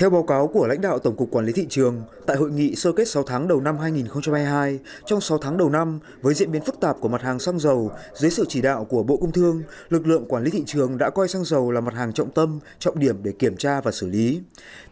Theo báo cáo của lãnh đạo Tổng cục Quản lý thị trường, tại hội nghị sơ kết 6 tháng đầu năm 2022, trong 6 tháng đầu năm, với diễn biến phức tạp của mặt hàng xăng dầu, dưới sự chỉ đạo của Bộ Công Thương, lực lượng quản lý thị trường đã coi xăng dầu là mặt hàng trọng tâm, trọng điểm để kiểm tra và xử lý.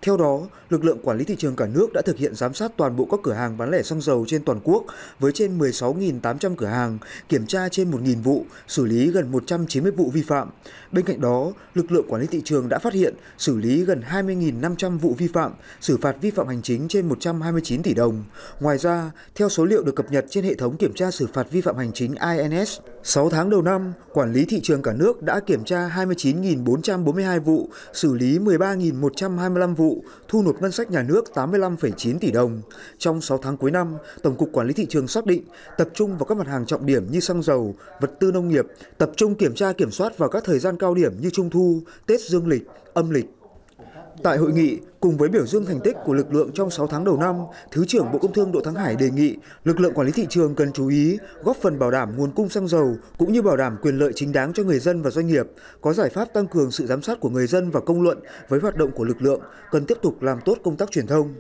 Theo đó, lực lượng quản lý thị trường cả nước đã thực hiện giám sát toàn bộ các cửa hàng bán lẻ xăng dầu trên toàn quốc với trên 16.800 cửa hàng, kiểm tra trên 1.000 vụ, xử lý gần 190 vụ vi phạm. Bên cạnh đó, lực lượng quản lý thị trường đã phát hiện, xử lý gần 20.500 vụ vi phạm, xử phạt vi phạm hành chính trên 129 tỷ đồng. Ngoài ra, theo số liệu được cập nhật trên hệ thống kiểm tra xử phạt vi phạm hành chính INS, 6 tháng đầu năm, quản lý thị trường cả nước đã kiểm tra 29.442 vụ, xử lý 13.125 vụ, thu nộp ngân sách nhà nước 85,9 tỷ đồng. Trong 6 tháng cuối năm, Tổng cục Quản lý thị trường xác định tập trung vào các mặt hàng trọng điểm như xăng dầu, vật tư nông nghiệp, tập trung kiểm tra kiểm soát vào các thời gian cao điểm như Trung thu, Tết dương lịch, âm lịch Tại hội nghị, cùng với biểu dương thành tích của lực lượng trong 6 tháng đầu năm, Thứ trưởng Bộ Công Thương Đỗ Thắng Hải đề nghị lực lượng quản lý thị trường cần chú ý góp phần bảo đảm nguồn cung xăng dầu cũng như bảo đảm quyền lợi chính đáng cho người dân và doanh nghiệp, có giải pháp tăng cường sự giám sát của người dân và công luận với hoạt động của lực lượng, cần tiếp tục làm tốt công tác truyền thông.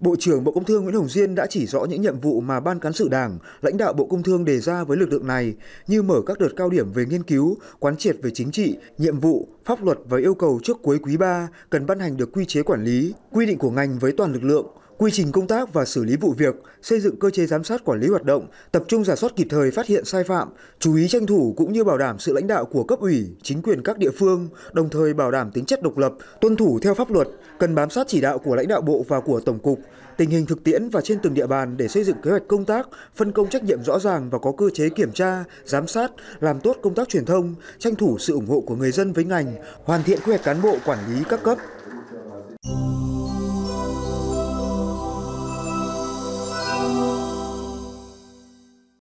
Bộ trưởng Bộ Công Thương Nguyễn Hồng Diên đã chỉ rõ những nhiệm vụ mà Ban Cán sự Đảng, lãnh đạo Bộ Công Thương đề ra với lực lượng này như mở các đợt cao điểm về nghiên cứu, quán triệt về chính trị, nhiệm vụ, pháp luật và yêu cầu trước cuối quý 3 cần ban hành được quy chế quản lý, quy định của ngành với toàn lực lượng, quy trình công tác và xử lý vụ việc, xây dựng cơ chế giám sát quản lý hoạt động, tập trung giả soát kịp thời phát hiện sai phạm, chú ý tranh thủ cũng như bảo đảm sự lãnh đạo của cấp ủy, chính quyền các địa phương, đồng thời bảo đảm tính chất độc lập, tuân thủ theo pháp luật, cần bám sát chỉ đạo của lãnh đạo bộ và của Tổng cục, tình hình thực tiễn và trên từng địa bàn để xây dựng kế hoạch công tác, phân công trách nhiệm rõ ràng và có cơ chế kiểm tra, giám sát, làm tốt công tác truyền thông, tranh thủ sự ủng hộ của người dân với ngành, hoàn thiện quy hoạch cán bộ quản lý các cấp.